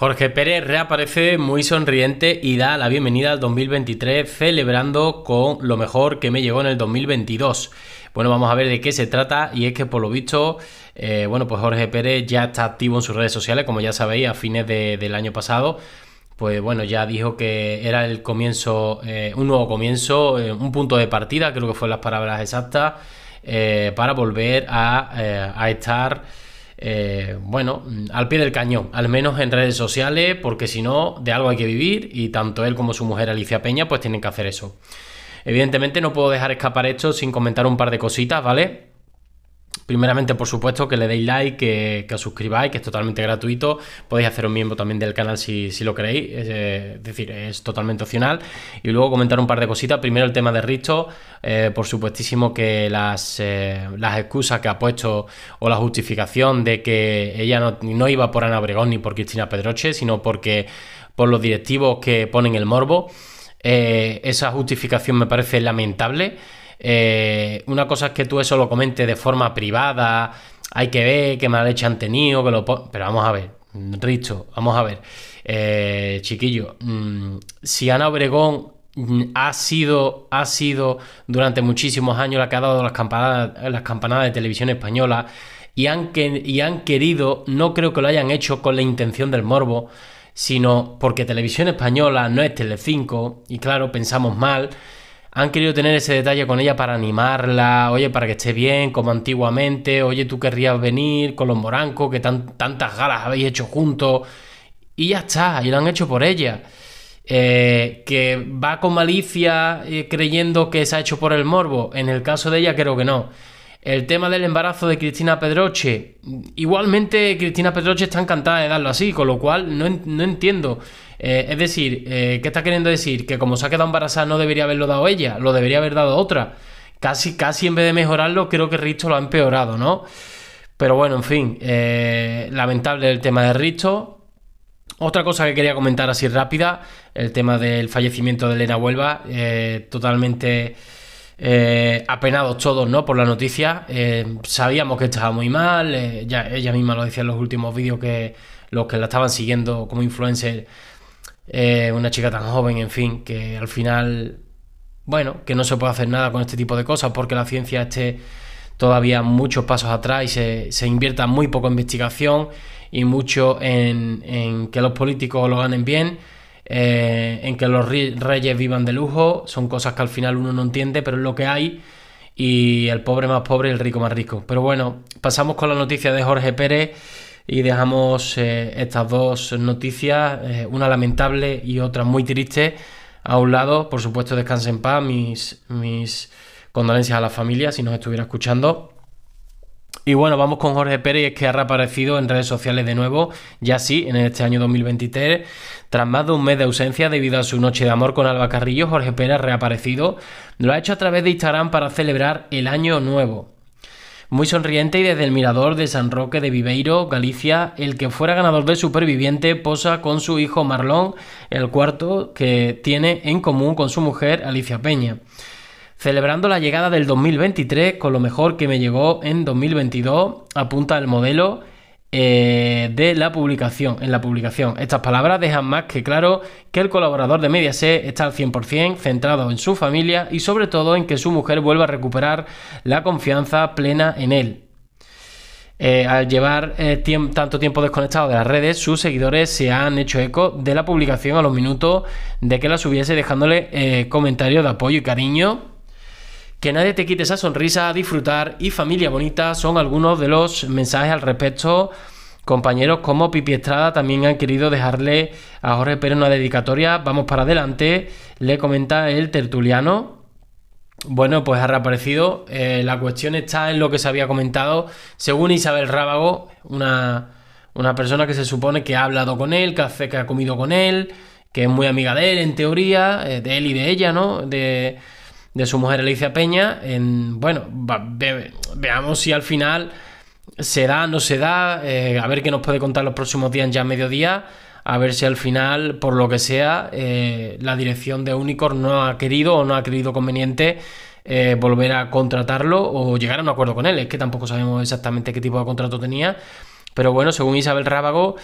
Jorge Pérez reaparece muy sonriente y da la bienvenida al 2023 celebrando con lo mejor que me llegó en el 2022. Bueno, vamos a ver de qué se trata y es que por lo visto, eh, bueno, pues Jorge Pérez ya está activo en sus redes sociales, como ya sabéis, a fines del año pasado. Pues bueno, ya dijo que era el comienzo, eh, un nuevo comienzo, eh, un punto de partida, creo que fueron las palabras exactas, para volver a, a estar eh, bueno, al pie del cañón, al menos en redes sociales, porque si no, de algo hay que vivir y tanto él como su mujer Alicia Peña pues tienen que hacer eso. Evidentemente no puedo dejar escapar esto sin comentar un par de cositas, ¿vale? Primeramente, por supuesto, que le deis like, que, que os suscribáis, que es totalmente gratuito. Podéis hacer un miembro también del canal si, lo queréis. Eh, es, decir, es totalmente opcional. Y luego comentar un par de cositas. Primero, el tema de Risto. Eh, por supuestísimo que las, eh, las excusas que ha puesto o la justificación de que ella no, no iba por Ana Obregón ni por Cristina Pedroche, sino porque por los directivos que ponen el morbo. esa justificación me parece lamentable. Eh, una cosa es que tú eso lo comentes de forma privada, hay que ver qué mal hecha han tenido, lo... Pero vamos a ver, Risto, vamos a ver. Eh, chiquillo, mm, si Ana Obregón mm, ha sido, ha sido durante muchísimos años la que ha dado las campanadas, las campanadas de televisión española y han, y han querido, no creo que lo hayan hecho con la intención del morbo, sino porque televisión española no es Telecinco y claro, pensamos mal han querido tener ese detalle con ella para animarla, oye, para que esté bien, como antiguamente, oye, tú querrías venir con los morancos, que tantas galas habéis hecho juntos, y ya está, y lo han hecho por ella. Eh, que va con malicia eh, creyendo que se ha hecho por el morbo, en el caso de ella creo que no. El tema del embarazo de Cristina Pedroche, igualmente Cristina Pedroche está encantada de darlo así, con lo cual no, no entiendo eh, es decir, eh, ¿qué está queriendo decir? Que como se ha quedado embarazada no debería haberlo dado ella, lo debería haber dado otra. Casi, casi en vez de mejorarlo, creo que Risto lo ha empeorado, ¿no? Pero bueno, en fin, eh, lamentable el tema de Risto. Otra cosa que quería comentar así rápida, el tema del fallecimiento de Elena Huelva, totalmente... apenados todos, ¿no? Por la noticia. sabíamos que estaba muy mal. ya, ella misma lo decía en los últimos vídeos que los que la estaban siguiendo como influencer eh, una chica tan joven, en fin, que al final, bueno, que no se puede hacer nada con este tipo de cosas porque la ciencia esté todavía muchos pasos atrás y se, invierta muy poco en investigación y mucho en, que los políticos lo ganen bien. Eh, en que los reyes vivan de lujo, son cosas que al final uno no entiende, pero es lo que hay, y el pobre más pobre, el rico más rico. Pero bueno, pasamos con la noticia de Jorge Pérez y dejamos eh, estas dos noticias, eh, una lamentable y otra muy triste, a un lado. Por supuesto, descansen en paz, mis, mis condolencias a la familia si nos estuviera escuchando. Y bueno, vamos con Jorge Pérez, que ha reaparecido en redes sociales de nuevo, ya sí, en este año 2023. Tras más de un mes de ausencia debido a su noche de amor con Alba Carrillo, Jorge Pérez ha reaparecido. Lo ha hecho a través de Instagram para celebrar el año nuevo muy sonriente y desde el mirador de San Roque de Viveiro, Galicia, el que fuera ganador de superviviente posa con su hijo Marlón el cuarto que tiene en común con su mujer Alicia Peña. Celebrando la llegada del 2023 con lo mejor que me llegó en 2022, apunta el modelo eh, de la publicación. En la publicación, estas palabras dejan más que claro que el colaborador de Mediaset está al 100% centrado en su familia y sobre todo en que su mujer vuelva a recuperar la confianza plena en él. Eh, al llevar eh, tanto tiempo desconectado de las redes, sus seguidores se han hecho eco de la publicación a los minutos de que la subiese, dejándole comentarios de apoyo y cariño que nadie te quite esa sonrisa, disfrutar y familia bonita son algunos de los mensajes al respecto. Compañeros como Pipi Estrada también han querido dejarle a Jorge Pérez una dedicatoria. Vamos para adelante, le comenta el tertuliano. Bueno, pues ha reaparecido. Eh, la cuestión está en lo que se había comentado. Según Isabel Rábago, una, persona que se supone que ha hablado con él, que, que ha comido con él, que es muy amiga de él en teoría, eh, de él y de ella, ¿no? De, de su mujer Alicia Peña. En, bueno, veamos si al final se da, no se da, eh, a ver qué nos puede contar los próximos días ya a mediodía, a ver si al final, por lo que sea, eh, la dirección de Unicorn no ha querido o no ha querido conveniente eh, volver a contratarlo o llegar a un acuerdo con él. Es que tampoco sabemos exactamente qué tipo de contrato tenía. Pero bueno, según Isabel Rábago,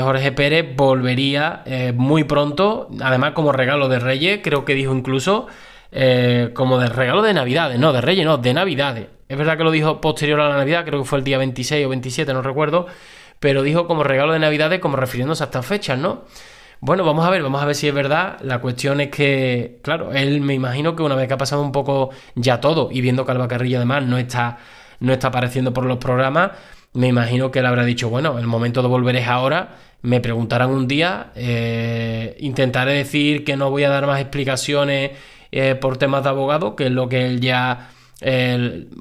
Jorge Pérez volvería muy pronto, además como regalo de Reyes, creo que dijo incluso, eh, como de regalo de Navidades, no, de Reyes, no, de Navidades. Es verdad que lo dijo posterior a la Navidad, creo que fue el día 26 o 27, no recuerdo, pero dijo como regalo de Navidades, como refiriéndose a estas fechas, ¿no? Bueno, vamos a ver, vamos a ver si es verdad. La cuestión es que, claro, él me imagino que una vez que ha pasado un poco ya todo y viendo que Carrillo además no está, no está apareciendo por los programas, me imagino que él habrá dicho, bueno, el momento de volver es ahora, me preguntarán un día, eh, intentaré decir que no voy a dar más explicaciones eh, por temas de abogado, que es lo que él ya...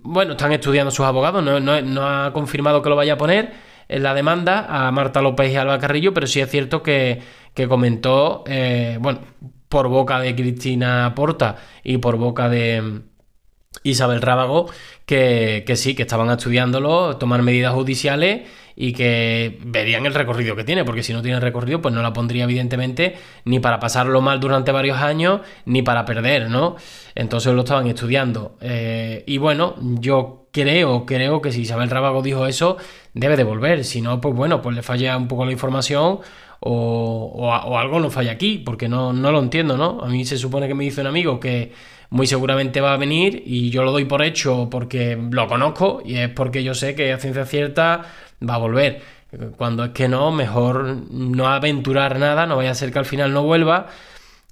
bueno, están estudiando sus abogados, no, no, ha confirmado que lo vaya a poner en la demanda a Marta López y Alba Carrillo, pero sí es cierto que, que comentó, eh, bueno, por boca de Cristina Porta y por boca de, Isabel Rábago, que, sí, que estaban estudiándolo, tomar medidas judiciales y que verían el recorrido que tiene, porque si no tiene recorrido, pues no la pondría evidentemente ni para pasarlo mal durante varios años, ni para perder, ¿no? Entonces lo estaban estudiando. Eh, y bueno, yo creo, creo que si Isabel Rábago dijo eso, debe de volver, si no, pues bueno, pues le falla un poco la información o, algo no falla aquí, porque no, no lo entiendo, ¿no? A mí se supone que me dice un amigo que muy seguramente va a venir y yo lo doy por hecho porque lo conozco y es porque yo sé que a ciencia cierta va a volver. Cuando es que no, mejor no aventurar nada, no vaya a ser que al final no vuelva.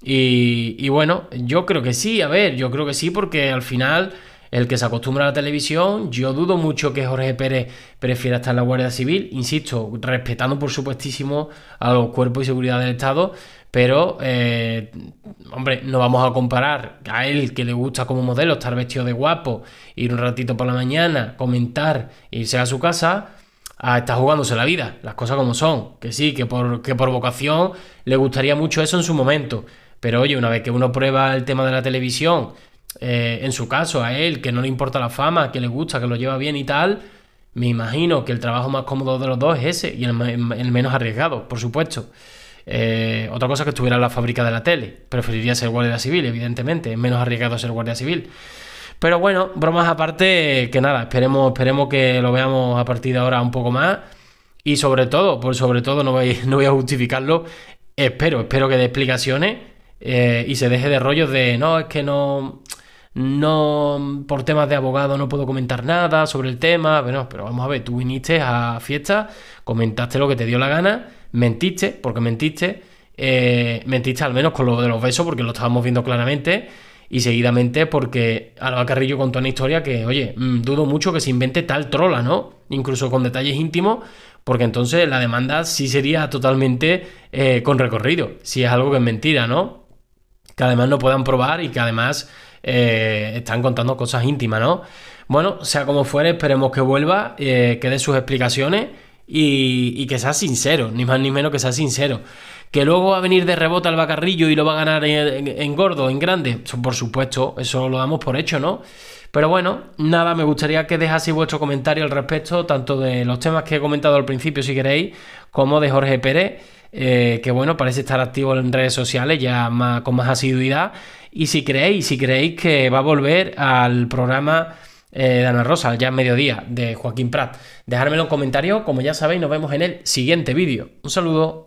y bueno, yo creo que sí, a ver, yo creo que sí porque al final el que se acostumbra a la televisión, yo dudo mucho que Jorge Pérez prefiera estar en la Guardia Civil, insisto, respetando por supuestísimo a los cuerpos y seguridad del Estado, pero, eh, hombre, no vamos a comparar a él que le gusta como modelo estar vestido de guapo, ir un ratito por la mañana, comentar, irse a su casa, a estar jugándose la vida, las cosas como son, que sí, que por, que por vocación le gustaría mucho eso en su momento. Pero oye, una vez que uno prueba el tema de la televisión, eh, en su caso, a él, que no le importa la fama, que le gusta, que lo lleva bien y tal, me imagino que el trabajo más cómodo de los dos es ese y el, menos arriesgado, por supuesto. Eh, otra cosa que estuviera en la fábrica de la tele. Preferiría ser guardia civil, evidentemente. Es menos arriesgado ser guardia civil. Pero bueno, bromas aparte, que nada, esperemos, esperemos que lo veamos a partir de ahora un poco más. Y sobre todo, por sobre todo, no voy, no voy a justificarlo. Espero, espero que dé explicaciones eh, y se deje de rollos de no, es que no no por temas de abogado no puedo comentar nada sobre el tema, bueno, pero vamos a ver, tú viniste a fiesta, comentaste lo que te dio la gana, mentiste, porque mentiste, eh, mentiste al menos con lo de los besos, porque lo estábamos viendo claramente, y seguidamente porque Alba Carrillo contó una historia que, oye, mm, dudo mucho que se invente tal trola, ¿no? Incluso con detalles íntimos, porque entonces la demanda sí sería totalmente eh, con recorrido, si es algo que es mentira, ¿no? Que además no puedan probar y que además eh, están contando cosas íntimas, ¿no? Bueno, sea como fuere, esperemos que vuelva, eh, que dé sus explicaciones y, que sea sincero, ni más ni menos que sea sincero. Que luego va a venir de rebote al bacarrillo y lo va a ganar en, gordo, en grande, por supuesto, eso lo damos por hecho, ¿no? Pero bueno, nada, me gustaría que dejaseis vuestro comentario al respecto, tanto de los temas que he comentado al principio, si queréis, como de Jorge Pérez, eh, que bueno, parece estar activo en redes sociales ya con más asiduidad. Y si creéis, si creéis que va a volver al programa eh, de Ana Rosa, ya en mediodía, de Joaquín Prat, dejármelo en comentario. Como ya sabéis, nos vemos en el siguiente vídeo. Un saludo.